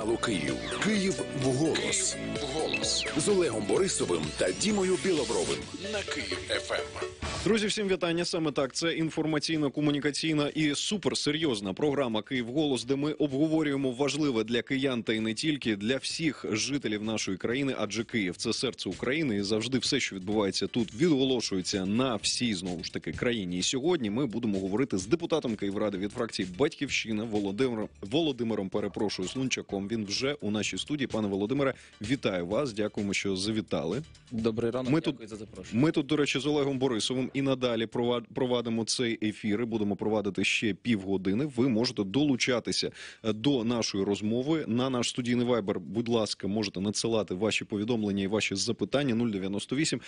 Каналу Київ Київ вголос голос з Олегом Борисовим та Дімою Білобровим на Київ ФМ. Ем». Друзі, всім вітання. Саме так це інформаційно комунікаційна і суперсерйозна програма Київ Голос, де ми обговорюємо важливе для киян та й не тільки для всіх жителів нашої країни, адже Київ це серце України, і завжди все, що відбувається тут, відголошується на всій знову ж таки країні. І сьогодні ми будемо говорити з депутатом Київради від фракції Батьківщина Володимиром Володимиром. Перепрошую Слунчаком. Він вже у нашій студії. Пане Володимире, вітаю вас. Дякуємо, що завітали. Добрий ранок. Ми тут за запрошення. Ми тут, до речі, з Олегом Борисовим і надалі провадимо цей ефір. і Будемо провадити ще півгодини. Ви можете долучатися е, до нашої розмови на наш студійний вайбер. Будь ласка, можете надсилати ваші повідомлення і ваші запитання 098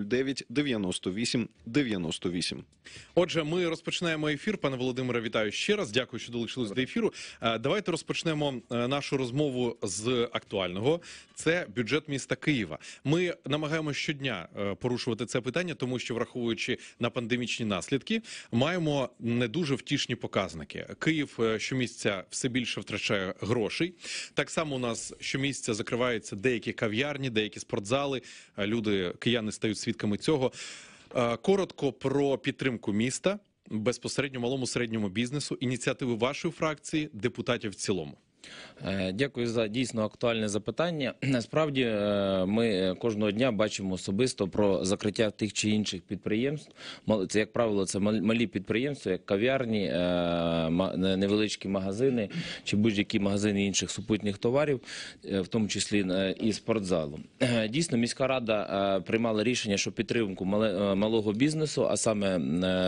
009 98 98. Отже, ми розпочинаємо ефір. Пане Володимире, вітаю ще раз. Дякую, що долучились Добре. до ефіру. Е, давайте розпочнемо е, нашу нашу розмову з актуального це бюджет міста Києва. Ми намагаємося щодня е, порушувати це питання, тому що, враховуючи на пандемічні наслідки, маємо не дуже втішні показники. Київ е, щомісяця все більше втрачає грошей. Так само у нас щомісяця закриваються деякі кав'ярні, деякі спортзали. Е, люди кияни стають свідками цього. Коротко про підтримку міста. Безпосередньо малому середньому бізнесу ініціативи вашої фракції, депутатів в цілому. Е, дякую за дійсно актуальне запитання. Насправді е, ми е, кожного дня бачимо особисто про закриття тих чи інших підприємств. це як правило, це малі підприємства, як кав'ярні, невеличкі магазини чи будь-які магазини інших супутніх товарів, в тому числі і спортзалу. Дійсно, міська рада приймала рішення, що підтримку малого бізнесу, а саме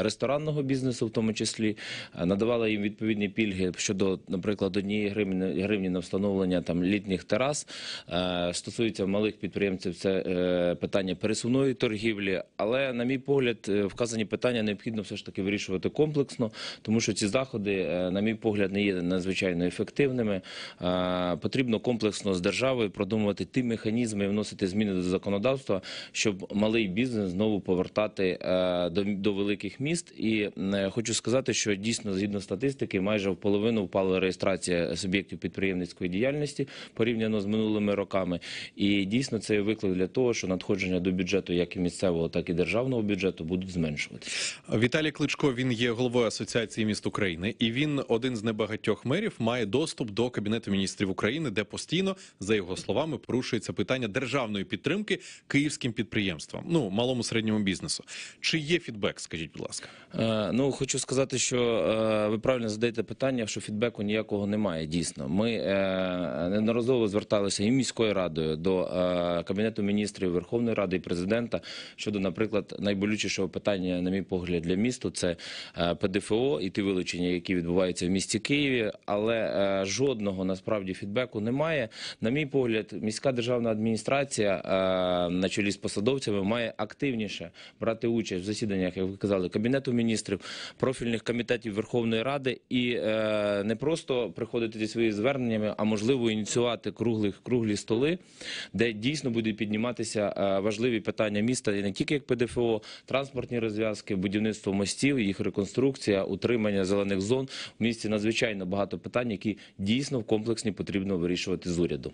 ресторанного бізнесу, в тому числі, надавала їм відповідні пільги щодо, наприклад, однієї гривні гривні на встановлення там літніх терас. Е, стосується малих підприємців, це е, питання пересувної торгівлі. Але, на мій погляд, е, вказані питання необхідно все ж таки вирішувати комплексно, тому що ці заходи, на мій погляд, не є надзвичайно ефективними. Потрібно комплексно з державою продумувати ті механізми і вносити зміни до законодавства, щоб малий бізнес знову повертати до великих міст. І хочу сказати, що дійсно згідно статистики, майже в половину впала реєстрація суб'єктів суб'єктів підприємницької діяльності порівняно з минулими роками. І дійсно це виклик для того, що надходження до бюджету, як і місцевого, так і державного бюджету, будуть зменшуватися. Віталій Кличко він є головою асоціації міст України, і він один з небагатьох мерів має доступ до кабінету міністрів України, де постійно за його словами порушується питання державної підтримки київським підприємствам, ну малому середньому бізнесу. Чи є фідбек? Скажіть, будь ласка, е, ну хочу сказати, що е, ви правильно задаєте питання, що фідбеку ніякого немає дійсно дійсно. Ми е, неодноразово зверталися і міською радою до е, кабінету міністрів Верховної Ради і президента щодо, наприклад, найболючішого питання, на мій погляд, для місту, це е, ПДФО і ті вилучення, які відбуваються в місті Києві, але жодного насправді фідбеку немає. На мій погляд, міська державна адміністрація на чолі з посадовцями має активніше брати участь в засіданнях, як ви казали, кабінету міністрів, профільних комітетів Верховної Ради і не просто приходити зі своєю зверненнями, а можливо ініціювати круглих круглі столи, де дійсно будуть підніматися е, важливі питання міста і не тільки як ПДФО, транспортні розв'язки, будівництво мостів, їх реконструкція, утримання зелених зон в місті надзвичайно багато питань, які дійсно в комплексні потрібно вирішувати з уряду.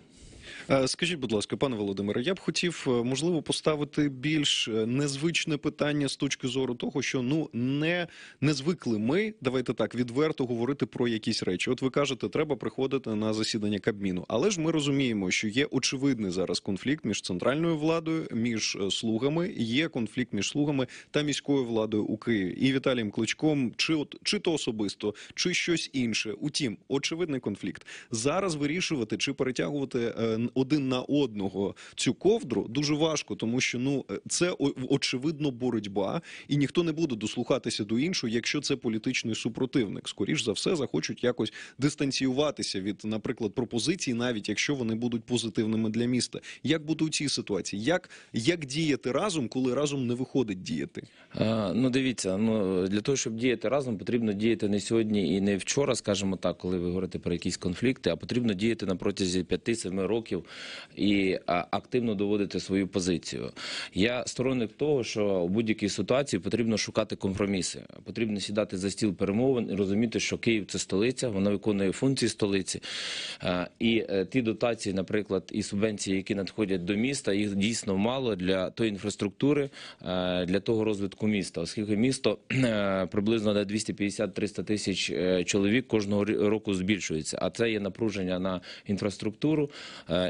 Е, скажіть, будь ласка, пане Володимире, я б хотів е, можливо поставити більш е, незвичне питання з точки зору того, що ну не не звикли ми, давайте так відверто говорити про якісь речі. От ви кажете, треба приходити на засідання Кабміну, але ж ми розуміємо, що є очевидний зараз конфлікт між центральною владою, між слугами, є конфлікт між слугами та міською владою у Києві і Віталієм Кличком, чи от чи то особисто, чи щось інше. Утім, очевидний конфлікт зараз вирішувати чи перетягувати один на одного цю ковдру дуже важко, тому що ну е, це очевидно боротьба, і ніхто не буде дослухатися до іншого, якщо це політичний супротивник. Скоріш за все захочуть якось дистанціюватися від, наприклад, пропозицій, навіть якщо вони будуть позитивними для міста. Як бути у цій ситуації? Як як діяти разом, коли разом не виходить діяти? А, е, ну дивіться, ну для того, щоб діяти разом, потрібно діяти не сьогодні і не вчора, скажімо так, коли ви говорите про якісь конфлікти, а потрібно діяти на протязі 5-7 років і активно доводити свою позицію. Я сторонник того, що у будь-якій ситуації потрібно шукати компроміси, потрібно сідати за стіл перемовин і розуміти, що Київ це столиця, вона виконує функції столиці. І е, ті дотації, наприклад, і субвенції, які надходять до міста, їх дійсно мало для тої інфраструктури, для того розвитку міста, оскільки місто е, приблизно на 250-300 тисяч е, чоловік кожного року збільшується. А це є напруження на інфраструктуру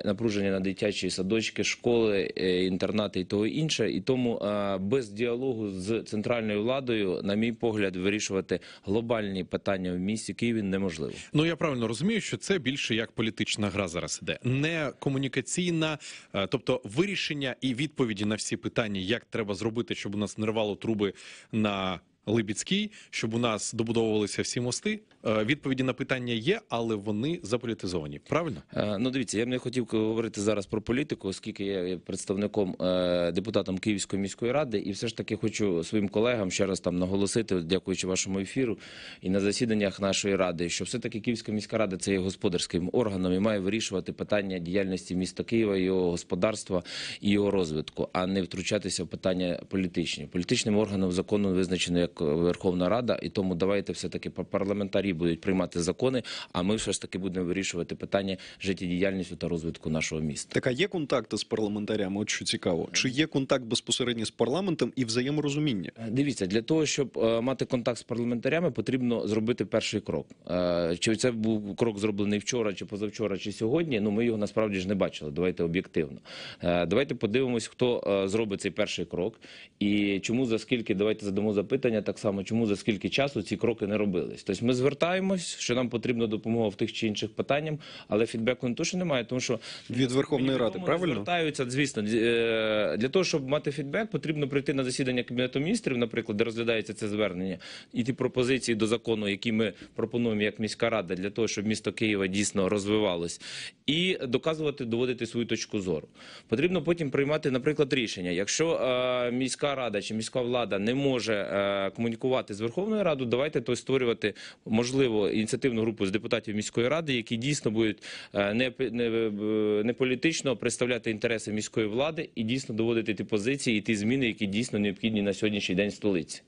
напруження на дитячі садочки, школи, е, інтернати і того інше. І тому е, без діалогу з центральною владою, на мій погляд, вирішувати глобальні питання в місті Києві неможливо. Ну я правильно розумію, що це більше як політична гра зараз іде, не комунікаційна, е, тобто вирішення і відповіді на всі питання, як треба зробити, щоб у нас не рвало труби на. Либіцький, щоб у нас добудовувалися всі мости, Е, відповіді на питання є, але вони заполітизовані. Правильно? Е, ну дивіться, я б не хотів говорити зараз про політику, оскільки я є представником е, депутатом Київської міської ради, і все ж таки хочу своїм колегам ще раз там наголосити, дякуючи вашому ефіру і на засіданнях нашої ради, що все таки Київська міська рада це є господарським органом і має вирішувати питання діяльності міста Києва, його господарства і його розвитку, а не втручатися в питання політичні. Політичним органом закону визначено як Верховна Рада, і тому давайте все таки парламентарі парламентарі будуть приймати закони. А ми все ж таки будемо вирішувати питання життєдіяльністю та розвитку нашого міста. Така є контакти з парламентарями? От що цікаво, чи є контакт безпосередньо з парламентом і взаєморозуміння? Е, дивіться, для того щоб е, мати контакт з парламентарями, потрібно зробити перший крок. Е, чи це був крок зроблений вчора, чи позавчора, чи сьогодні? Ну ми його насправді ж не бачили. Давайте об'єктивно. Давайте подивимось, хто зробить цей перший крок, і чому за скільки давайте задамо запитання так само, чому за скільки часу ці кроки не робились. Тобто ми звертаємо звертаємось, що нам потрібна допомога в тих чи інших питаннях, але фідбеку не то, що немає, тому що від Верховної Ради правильно звертаються. Звісно, е, для того, щоб мати фідбек, потрібно прийти на засідання кабінету міністрів, наприклад, де розглядається це звернення, і ті пропозиції до закону, які ми пропонуємо як міська рада, для того, щоб місто Києва дійсно розвивалось, і доказувати, доводити свою точку зору. Потрібно потім приймати, наприклад, рішення. Якщо е, міська рада чи міська влада не може е, комунікувати з Верховною Радою, давайте то створювати можливість важливо ініціативну групу з депутатів міської ради, які дійсно будуть е, не, не, е, е, не політично представляти інтереси міської влади і дійсно доводити ті позиції і ті зміни, які дійсно необхідні на сьогоднішній день в столиці.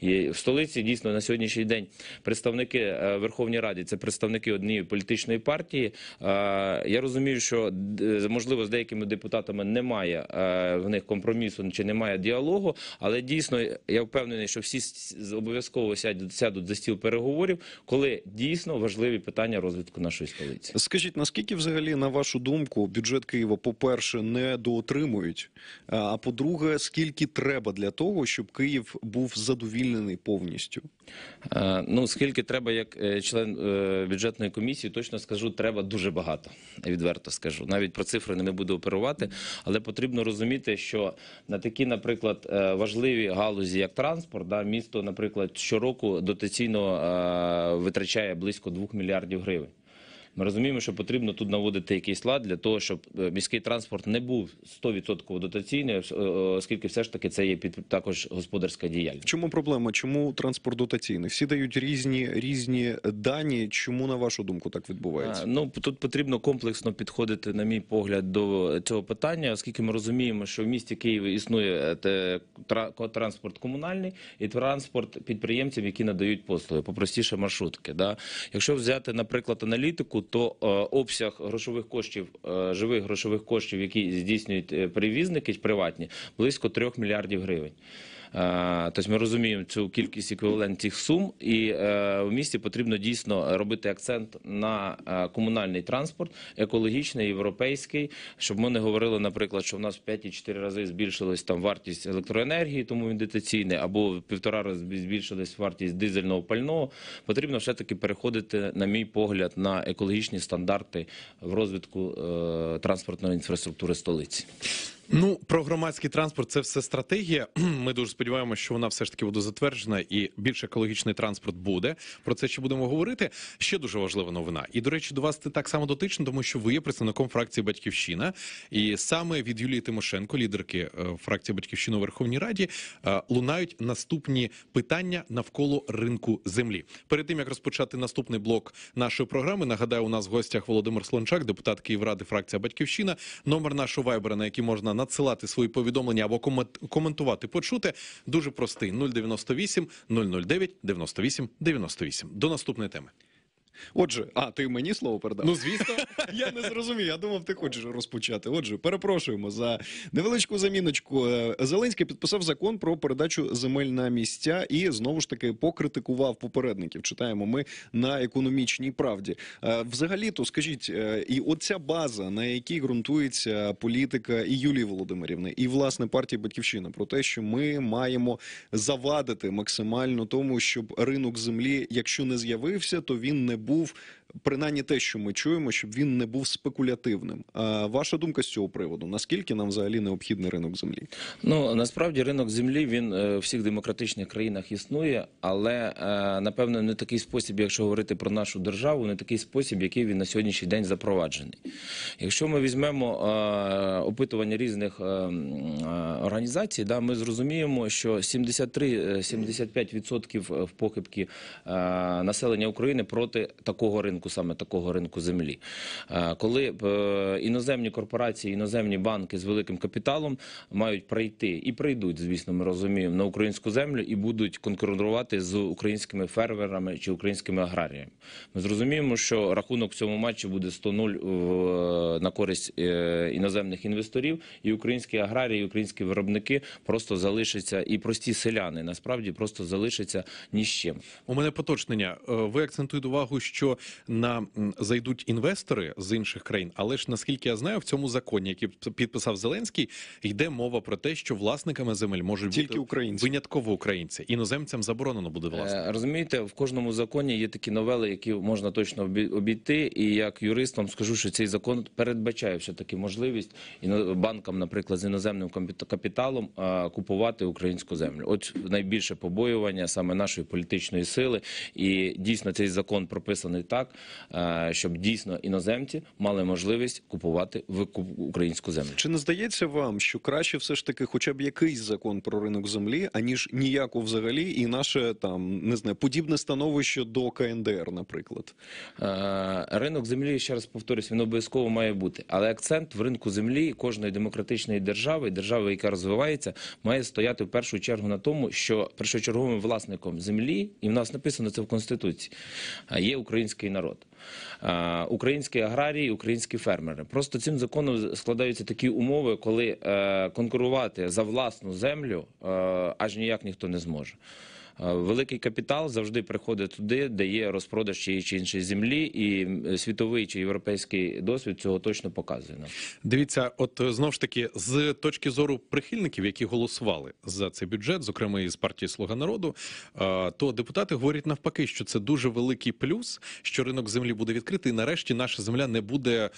І в столиці дійсно на сьогоднішній день представники Верховної Ради це представники однієї політичної партії. Я розумію, що можливо з деякими депутатами немає в них компромісу чи немає діалогу, але дійсно я впевнений, що всі обов'язково сядуть за стіл переговорів коли дійсно важливі питання розвитку нашої столиці. Скажіть, наскільки взагалі на вашу думку бюджет Києва, по перше, не доотримують? А по-друге, скільки треба для того, щоб Київ був задовільнений повністю? Е, ну скільки треба, як е, член е, бюджетної комісії, точно скажу, треба дуже багато. Відверто скажу. Навіть про цифри не буду оперувати, але потрібно розуміти, що на такі, наприклад, важливі галузі, як транспорт, да місто, наприклад, щороку дотаційно витрачає близько 2 мільярдів гривень. Ми розуміємо, що потрібно тут наводити якийсь лад для того, щоб е, міський транспорт не був 100% дотаційний, е, е, оскільки все ж таки це є під також господарська діяльність. Чому проблема? Чому транспорт дотаційний? Всі дають різні різні дані. Чому на вашу думку так відбувається? А, ну тут потрібно комплексно підходити, на мій погляд, до цього питання, оскільки ми розуміємо, що в місті Києві існує транспорт комунальний і транспорт підприємців, які надають послуги, попростіше маршрутки. Да? Якщо взяти, наприклад, аналітику то е, обсяг грошових коштів, е, живих грошових коштів, які здійснюють е, привізники, приватні, близько 3 мільярдів гривень. Тобто ми розуміємо цю кількість еквівалентних сум, і е, в місті потрібно дійсно робити акцент на е, комунальний транспорт, екологічний, європейський, щоб ми не говорили, наприклад, що в нас в 5-4 рази збільшилась там вартість електроенергії, тому він дотаційний, або півтора рази збільшилась вартість дизельного пального. Потрібно все таки переходити, на мій погляд, на екологічні стандарти в розвитку транспортної інфраструктури столиці. Ну про громадський транспорт це все стратегія. Ми дуже сподіваємося, що вона все ж таки буде затверджена, і більш екологічний транспорт буде. Про це ще будемо говорити. Ще дуже важлива новина. І до речі, до вас це так само дотично, тому що ви є представником фракції Батьківщина, і саме від Юлії Тимошенко, лідерки е, фракції Батьківщина у Верховній Раді, е, лунають наступні питання навколо ринку землі. Перед тим як розпочати наступний блок нашої програми, нагадаю, у нас в гостях Володимир Слончак, депутат Київради, фракція Батьківщина, номер нашого вайбера, на який можна можна надсилати свої повідомлення або коментувати почути. Дуже простий 098 009 98 98. До наступної теми. Отже, а ти мені слово передав? Ну звісно, я не зрозумів. Я думав, ти хочеш розпочати. Отже, перепрошуємо за невеличку заміночку. Е, Зеленський підписав закон про передачу земель на місця і знову ж таки покритикував попередників. Читаємо ми на економічній правді. Е, Взагалі, то скажіть, е, і оця база, на якій ґрунтується політика і Юлії Володимирівни, і власне партії Батьківщина про те, що ми маємо завадити максимально тому, щоб ринок землі, якщо не з'явився, то він не був принаймні те, що ми чуємо, щоб він не був спекулятивним. А ваша думка з цього приводу? Наскільки нам взагалі необхідний ринок землі? Ну насправді ринок землі він у е, всіх демократичних країнах існує, але е, напевно не такий спосіб, якщо говорити про нашу державу, не такий спосіб, який він на сьогоднішній день запроваджений. Якщо ми візьмемо е, опитування різних організацій, да ми зрозуміємо, що 73-75% похибки населення України проти такого ринку ринку, саме такого ринку землі. Е, коли е, іноземні корпорації, іноземні банки з великим капіталом мають прийти і прийдуть, звісно, ми розуміємо на українську землю і будуть конкурувати з українськими фермерами чи українськими аграріями. Ми зрозуміємо, що рахунок в цьому матчі буде 100-0 е, на користь іноземних інвесторів, і українські аграрії, і українські виробники просто залишаться, і прості селяни насправді просто залишаться ні з чим. У мене поточнення. Ви акцентуєте увагу, що на зайдуть інвестори з інших країн, але ж наскільки я знаю, в цьому законі, який підписав Зеленський, йде мова про те, що власниками земель можуть Тільки бути українці. винятково українці. Іноземцям заборонено буде е, власне. Розумієте, в кожному законі є такі новели, які можна точно обійти. І як юрист вам скажу, що цей закон передбачає все таки можливість банкам, наприклад, з іноземним капіталом е, купувати українську землю. От найбільше побоювання саме нашої політичної сили, і дійсно цей закон прописаний так, Е, щоб дійсно іноземці мали можливість купувати українську землю. Чи не здається вам, що краще все ж таки, хоча б якийсь закон про ринок землі, аніж ніяку, взагалі, і наше там не знаю, подібне становище до КНДР, наприклад? Е, ринок землі ще раз повторюсь, він обов'язково має бути, але акцент в ринку землі кожної демократичної держави, держави, яка розвивається, має стояти в першу чергу на тому, що першочерговим власником землі, і в нас написано це в конституції, е, є український народ народ, е, українські аграрії, українські фермери. Просто цим законом складаються такі умови, коли е, конкурувати за власну землю е, аж ніяк ніхто не зможе. Е, великий капітал завжди приходить туди, де є розпродаж чиї чи іншої землі, і світовий чи європейський досвід цього точно показує. Нам. Дивіться, от е, знов ж таки, з точки зору прихильників, які голосували за цей бюджет, зокрема із партії Слуга народу, е, то депутати говорять навпаки, що це дуже великий плюс, що ринок землі буде відкритий. і Нарешті наша земля не буде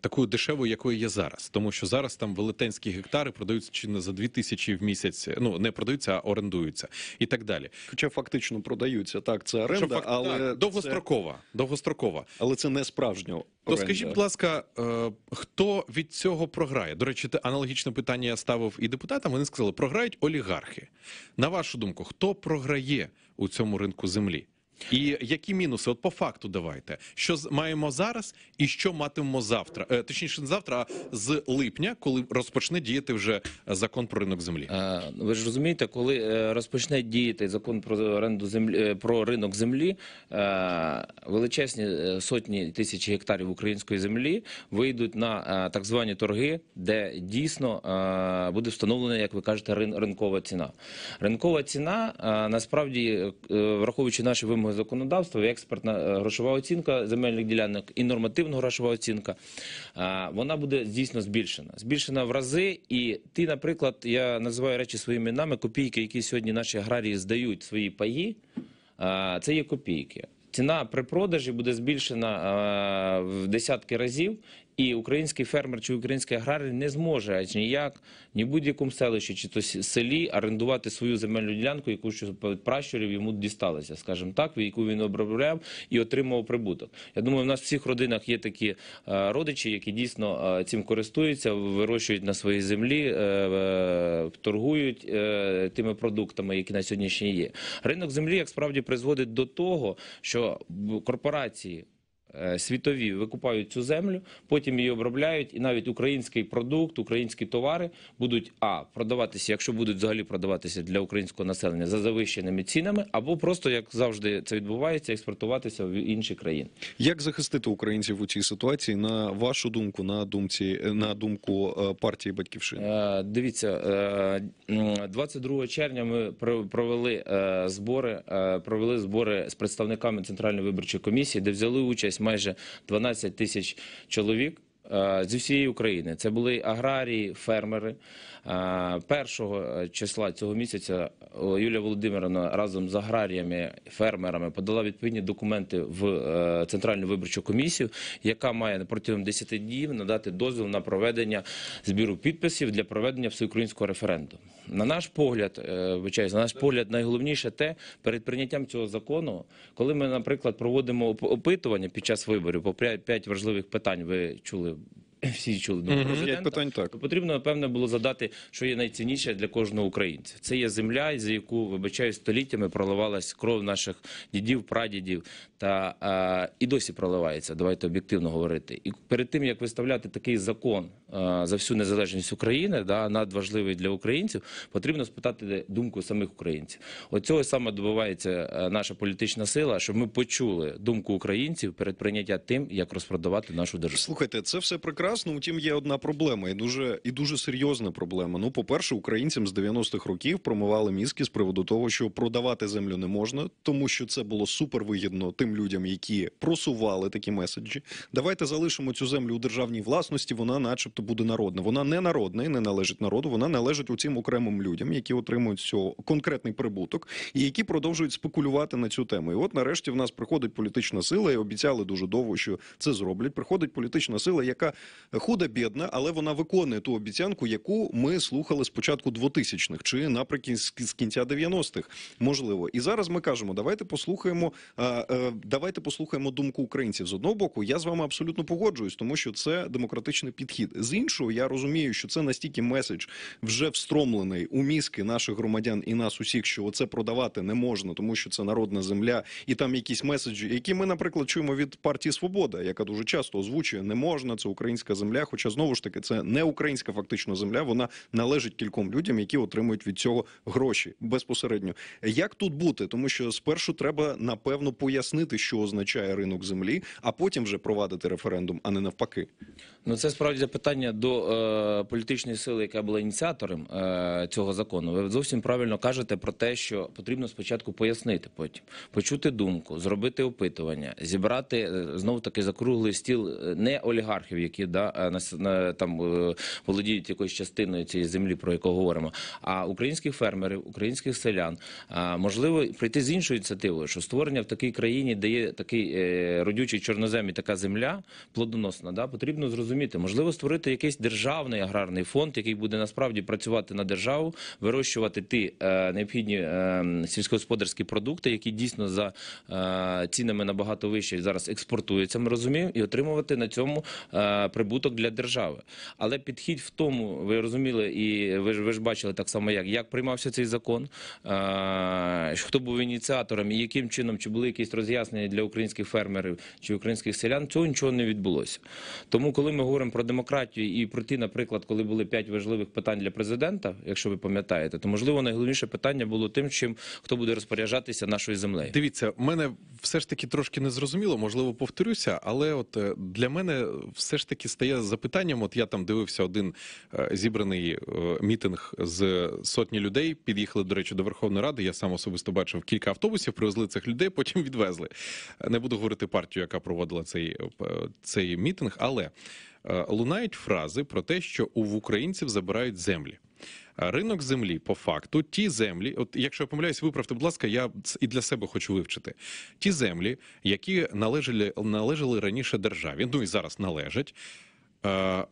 такою дешевою, якою є зараз, тому що зараз там велетенські гектари продаються чи не за дві тисячі в місяць. Ну не продаються, а орендуються і так далі далі. Хоча фактично продаються так, це оренда, факт, але так, довгострокова. Це... Довгострокова, але це не справжня оренда. То скажіть, будь ласка, е, хто від цього програє? До речі, аналогічне питання я ставив і депутатам. Вони сказали, програють олігархи. На вашу думку, хто програє у цьому ринку землі? І які мінуси? От по факту давайте що маємо зараз, і що матимемо завтра, е, точніше не завтра, а з липня, коли розпочне діяти вже закон про ринок землі. Е, ви ж розумієте, коли е, розпочне діяти закон про оренду землі про ринок землі, е, величезні сотні тисяч гектарів української землі вийдуть на так звані торги, де дійсно буде встановлена, як ви кажете, ринкова ціна. Ринкова ціна насправді враховуючи наші вимоги вимоги законодавства, експертна е, грошова оцінка земельних ділянок і нормативна грошова оцінка, вона буде дійсно збільшена. Збільшена в рази. І ти, наприклад, я називаю речі своїми іменами, копійки, які сьогодні наші аграрії здають свої паї, це є копійки. Ціна при продажі буде збільшена в десятки разів, і український фермер чи український аграрій не зможе аж ніяк ні в будь-якому селищі чи то селі орендувати свою земельну ділянку, яку що пращурів йому дісталася, скажімо так, яку він обробляв і отримував прибуток. Я думаю, в нас в всіх родинах є такі е, родичі, які дійсно е, цим користуються, вирощують на своїй землі, е, торгують тими продуктами, які на сьогоднішній є. Ринок землі як справді призводить до того, що корпорації. Е, світові викупають цю землю, потім її обробляють, і навіть український продукт, українські товари будуть а продаватися, якщо будуть взагалі продаватися для українського населення за завищеними цінами, або просто як завжди це відбувається, експортуватися в інші країни. Як захистити українців у цій ситуації на вашу думку, на думці е, на думку е, партії Батьківщини? Дивіться 22 червня. Ми провели збори, провели збори з представниками центральної виборчої комісії, де взяли участь майже 12 тисяч чоловік. Е, З усієї України це були аграрії, фермери, Е, першого е, числа цього місяця е, Юлія Володимировна разом з аграріями фермерами подала відповідні документи в центральну виборчу комісію, яка має протягом 10 днів надати дозвіл на проведення збіру підписів для проведення всеукраїнського референдуму. На наш погляд, вичай, на наш погляд, найголовніше те перед прийняттям цього закону, коли ми, наприклад, проводимо опитування під час виборів по 5 важливих питань, ви чули всі чули думку президента, питань, так. потрібно напевно, було задати, що є найцінніше для кожного українця. Це є земля, за яку вибачаю століттями проливалась кров наших дідів, прадідів та а, і досі проливається. Давайте об'єктивно говорити. І перед тим як виставляти такий закон а, за всю незалежність України, да надважливий для українців, потрібно спитати думку самих українців. Оцього саме добувається наша політична сила, щоб ми почули думку українців перед прийняттям тим, як розпродавати нашу державу. Слухайте, це все прекрасно прекрасно. Утім, є одна проблема, і дуже і дуже серйозна проблема. Ну, по перше, українцям з 90-х років промивали мізки з приводу того, що продавати землю не можна, тому що це було супервигідно тим людям, які просували такі меседжі. Давайте залишимо цю землю у державній власності. Вона, начебто, буде народна. Вона не народна і не належить народу. Вона належить у цим окремим людям, які отримують цього конкретний прибуток і які продовжують спекулювати на цю тему. І от, нарешті, в нас приходить політична сила, і обіцяли дуже довго, що це зроблять. Приходить політична сила, яка худа бідна, але вона виконує ту обіцянку, яку ми слухали спочатку початку 2000-х чи наприкінці з кінця 90-х, можливо. І зараз ми кажемо, давайте послухаємо, е, давайте послухаємо думку українців. З одного боку, я з вами абсолютно погоджуюсь, тому що це демократичний підхід. З іншого, я розумію, що це настільки меседж вже встромлений у мізки наших громадян і нас усіх, що оце продавати не можна, тому що це народна земля, і там якісь меседжі, які ми, наприклад, чуємо від партії Свобода, яка дуже часто озвучує, не можна це українська українська земля. Хоча знову ж таки це не українська фактично земля. Вона належить кільком людям, які отримують від цього гроші безпосередньо. Як тут бути? Тому що спершу треба напевно пояснити, що означає ринок землі, а потім вже провадити референдум, а не навпаки. Ну це справді запитання до е, політичної сили, яка була ініціатором е, цього закону. Ви зовсім правильно кажете про те, що потрібно спочатку пояснити, потім почути думку, зробити опитування, зібрати е, знову таки закруглий стіл е, не олігархів, які да е, на там е, володіють якоюсь частиною цієї землі, про яку говоримо. А українських фермерів, українських селян можливо прийти з іншою ініціативою, що створення в такій країні дає такий е, родючий чорноземі, така земля плодоносна. Да, потрібно зрозуміти, можливо, створити якийсь державний аграрний фонд, який буде насправді працювати на державу, вирощувати ті необхідні сільськогосподарські продукти, які дійсно за цінами набагато вище зараз експортуються. Ми розуміємо, і отримувати на цьому прибуток прибуток для держави. Але підхід в тому, ви розуміли, і ви ж ви ж бачили так само, як як приймався цей закон, е, хто був ініціатором і яким чином чи були якісь роз'яснення для українських фермерів чи українських селян, цього нічого не відбулося. Тому, коли ми говоримо про демократію і про ті, наприклад, коли були п'ять важливих питань для президента, якщо ви пам'ятаєте, то можливо найголовніше питання було тим, чим хто буде розпоряджатися нашою землею. Дивіться, мене все ж таки трошки незрозуміло, можливо, повторюся, але от е, для мене все ж таки стає запитанням. От я там дивився один е, зібраний е, мітинг з сотні людей. Під'їхали, до речі, до Верховної Ради. Я сам особисто бачив кілька автобусів, привезли цих людей, потім відвезли. Не буду говорити партію, яка проводила цей, е, цей мітинг, але лунають фрази про те, що у українців забирають землі. Ринок землі по факту, ті землі, от якщо я помиляюсь, виправте, будь ласка, я і для себе хочу вивчити ті землі, які належали належали раніше державі, ну і зараз належать. Е,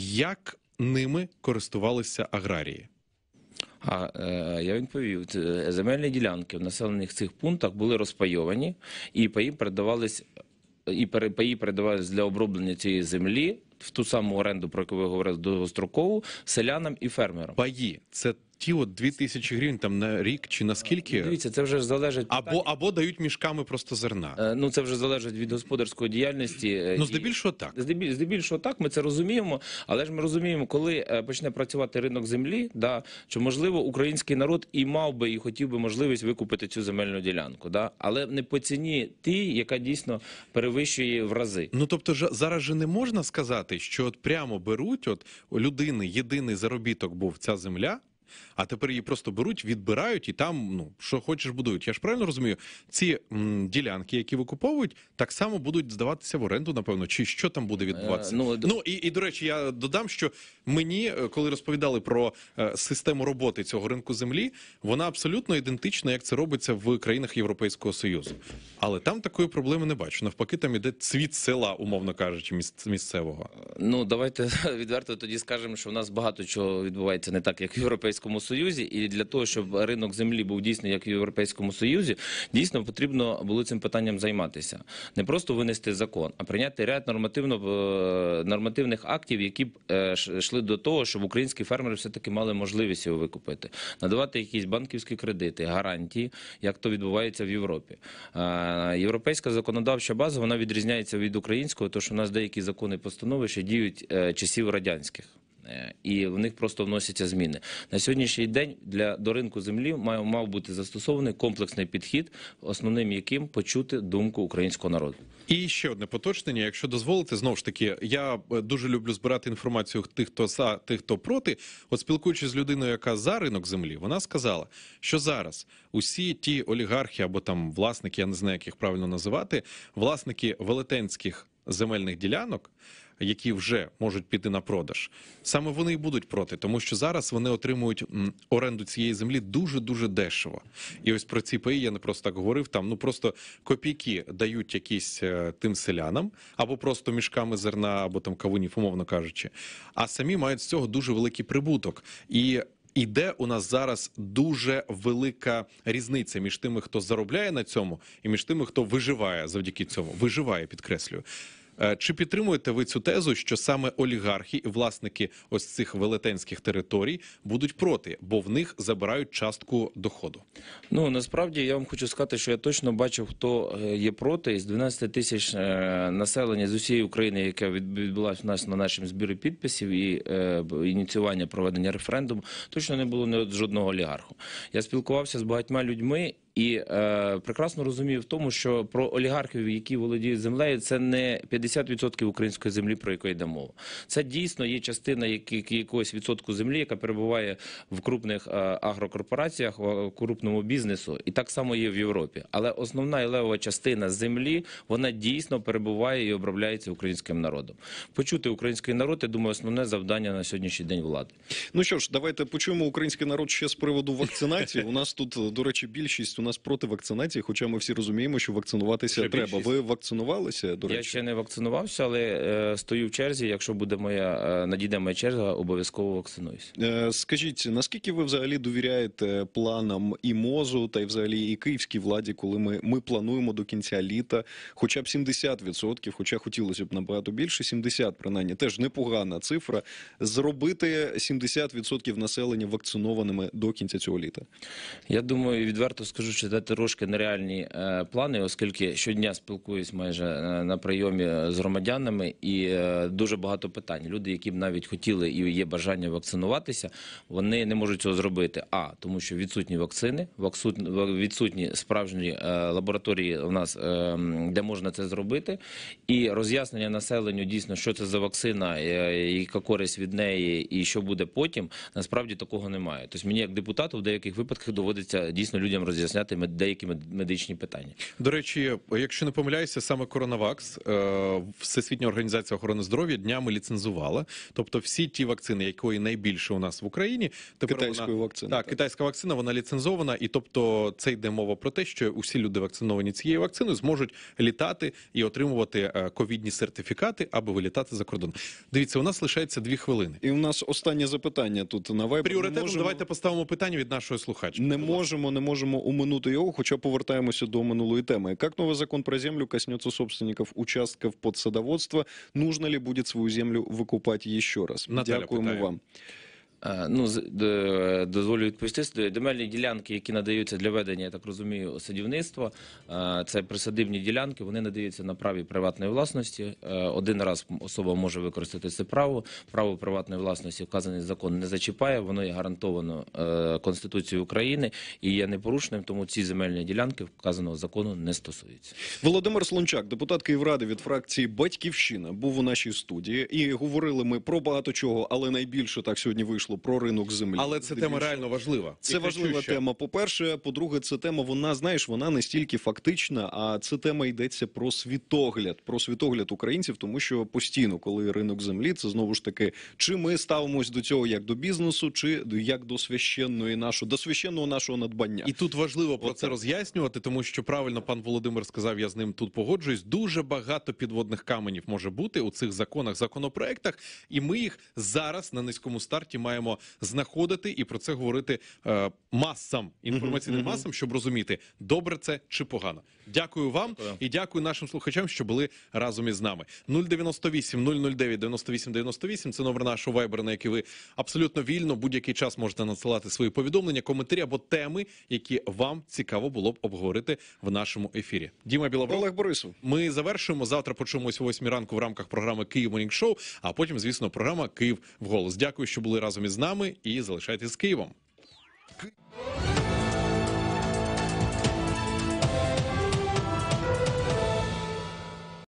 Як ними користувалися аграрії? А е, я відповів, е, земельні ділянки в населених цих пунктах були розпайовані і по передавались. І паї передавались для оброблення цієї землі в ту саму оренду, про яку ви говорили довгострокову селянам і фермерам. Паї це. Ті от 2000 тисячі гривень там на рік чи на скільки? Дивіться, це вже залежить або або дають мішками просто зерна. Е, ну це вже залежить від господарської діяльності. Е, ну здебільшого так. Здебіль, здебільшого так. Ми це розуміємо, але ж ми розуміємо, коли е, почне працювати ринок землі, да чи можливо український народ і мав би і хотів би можливість викупити цю земельну ділянку, да, але не по ціні ті, яка дійсно перевищує в рази. Ну тобто, ж зараз же не можна сказати сказати, що от прямо беруть, от у людини єдиний заробіток був ця земля а тепер її просто беруть, відбирають і там, ну що хочеш, будують. Я ж правильно розумію, ці м, ділянки, які викуповують, так само будуть здаватися в оренду, напевно, чи що там буде е, відбуватися? Е, ну, ну і, і до речі, я додам, що мені, е, коли розповідали про е, систему роботи цього ринку землі, вона абсолютно ідентична, як це робиться в країнах Європейського Союзу, але там такої проблеми не бачу. Навпаки, там іде цвіт села, умовно кажучи, місцевого. Е, ну давайте відверто тоді скажемо, що в нас багато чого відбувається не так, як в європейському. Європейському Союзі, і для того, щоб ринок землі був дійсно як в Європейському Союзі, дійсно потрібно було цим питанням займатися, не просто винести закон, а прийняти ряд нормативно е, нормативних актів, які б е, йшли до того, щоб українські фермери все таки мали можливість його викупити, надавати якісь банківські кредити, гарантії, як то відбувається в Європі. Е, європейська законодавча база вона відрізняється від українського, тому що у нас деякі закони постанови ще діють часів радянських. Е, і в них просто вносяться зміни. На сьогоднішній день для до ринку землі мав, мав бути застосований комплексний підхід, основним яким почути думку українського народу. І ще одне поточнення, якщо дозволите, знову ж таки, я е, дуже люблю збирати інформацію тих, хто за тих, хто проти. От спілкуючись з людиною, яка за ринок землі, вона сказала, що зараз усі ті олігархи або там власники, я не знаю, як їх правильно називати, власники велетенських земельних ділянок які вже можуть піти на продаж, саме вони і будуть проти, тому що зараз вони отримують оренду цієї землі дуже дуже дешево. І ось про ці паї я не просто так говорив. Там ну просто копійки дають якісь е, тим селянам, або просто мішками зерна, або там кавунів, умовно кажучи. А самі мають з цього дуже великий прибуток і. Іде у нас зараз дуже велика різниця між тими, хто заробляє на цьому, і між тими, хто виживає завдяки цьому. Виживає, підкреслюю. Е, чи підтримуєте ви цю тезу, що саме олігархи і власники ось цих велетенських територій будуть проти, бо в них забирають частку доходу? Ну насправді я вам хочу сказати, що я точно бачив, хто е, є проти із 12 тисяч е, населення з усієї України, яке відбулася в нас на нашому збірі підписів і е, ініціювання проведення референдуму, точно не було жодного олігарху. Я спілкувався з багатьма людьми. І е, прекрасно розумію в тому, що про олігархів, які володіють землею, це не 50% української землі, про яку йде мова. Це дійсно є частина якогось відсотку землі, яка перебуває в крупних е, агрокорпораціях, в крупному бізнесу, і так само є в Європі. Але основна і левова частина землі вона дійсно перебуває і обробляється українським народом. Почути український народ, я думаю, основне завдання на сьогоднішній день влади. Ну що ж, давайте почуємо український народ ще з приводу вакцинації. У нас тут, до речі, більшість у нас проти вакцинації, хоча ми всі розуміємо, що вакцинуватися Ще треба. Більшість. Ви вакцинувалися? До речі, я ще не вакцинувався, але е, стою в черзі. Якщо буде моя е, надійде моя черга, обов'язково вакцинуюсь. Е, скажіть, наскільки ви взагалі довіряєте планам і мозу, та й взагалі і київській владі, коли ми, ми плануємо до кінця літа, хоча б 70%, хоча хотілося б набагато більше, 70% принаймні теж непогана цифра. Зробити 70% населення вакцинованими до кінця цього літа. Я думаю, відверто скажу, це трошки нереальні е, плани, оскільки щодня спілкуюсь майже е, на прийомі е, з громадянами, і дуже багато питань. Люди, які б навіть хотіли і є бажання вакцинуватися, вони не можуть цього зробити. А тому, що відсутні вакцини, відсутні справжні лабораторії в нас, де можна це зробити, і роз'яснення населенню дійсно, що це за вакцина, яка користь від неї, і що буде потім, насправді такого немає. Тобто мені як депутату в деяких випадках доводиться дійсно людям роз'ясняти взяти деякі медичні питання. До речі, якщо не помиляюся, саме Коронавакс, е, Всесвітня організація охорони здоров'я днями ліцензувала. Тобто, всі ті вакцини, якої найбільше у нас в Україні, тепер китайської вона, вакцини, так, так китайська вакцина вона ліцензована, і тобто це йде мова про те, що усі люди вакциновані цією вакциною зможуть літати і отримувати е, ковідні сертифікати, аби вилітати за кордон. Дивіться, у нас лишається дві хвилини. І у нас останнє запитання тут на вайбер. Пріоритетом можемо... Давайте поставимо питання від нашої слухача. Не можемо, не можемо уминути упомянути його, хоча повертаємося до минулої теми. Як новий закон про землю коснется собственников участков под садоводство? Нужно ли будет свою землю выкупать еще раз? Наталья Дякуємо питає. вам. Е, ну, е, дозволю відповісти. Земельні ділянки, які надаються для ведення, я так розумію, садівництва. Е, це присадибні ділянки. Вони надаються на праві приватної власності. Один раз особа може використати це право. Право приватної власності вказаний закон не зачіпає. Воно є гарантовано Конституцією України і є непорушним. Тому ці земельні ділянки вказаного закону не стосуються. Володимир Слончак, депутат Київради від фракції Батьківщина, був у нашій студії і говорили ми про багато чого, але найбільше так сьогодні вийшло вийшло про ринок землі. Але це тема реально важлива. Це важлива тема. По перше, по-друге, це тема. Вона знаєш, вона не стільки фактична, а це тема йдеться про світогляд, про світогляд українців, тому що постійно, коли ринок землі, це знову ж таки, чи ми ставимось до цього як до бізнесу, чи як до священної нашого до священного нашого надбання. І тут важливо про це роз'яснювати, тому що правильно пан Володимир сказав, я з ним тут погоджуюсь. Дуже багато підводних каменів може бути у цих законах, законопроектах, і ми їх зараз на низькому старті маємо маємо знаходити і про це говорити е, масам інформаційним mm -hmm. масам, щоб розуміти, добре це чи погано. Дякую вам дякую. і дякую нашим слухачам, що були разом із нами. 098 009 98 98 Це номер нашого вайбера, на який ви абсолютно вільно будь-який час можете надсилати свої повідомлення, коментарі або теми, які вам цікаво було б обговорити в нашому ефірі. Діма Білобров, Олег Борисов. Ми завершуємо завтра. Почуємось о 8 ранку в рамках програми Київ Монінг Шоу. А потім, звісно, програма Київ в голос. Дякую, що були разом із. З нами і залишайтесь з Києвом.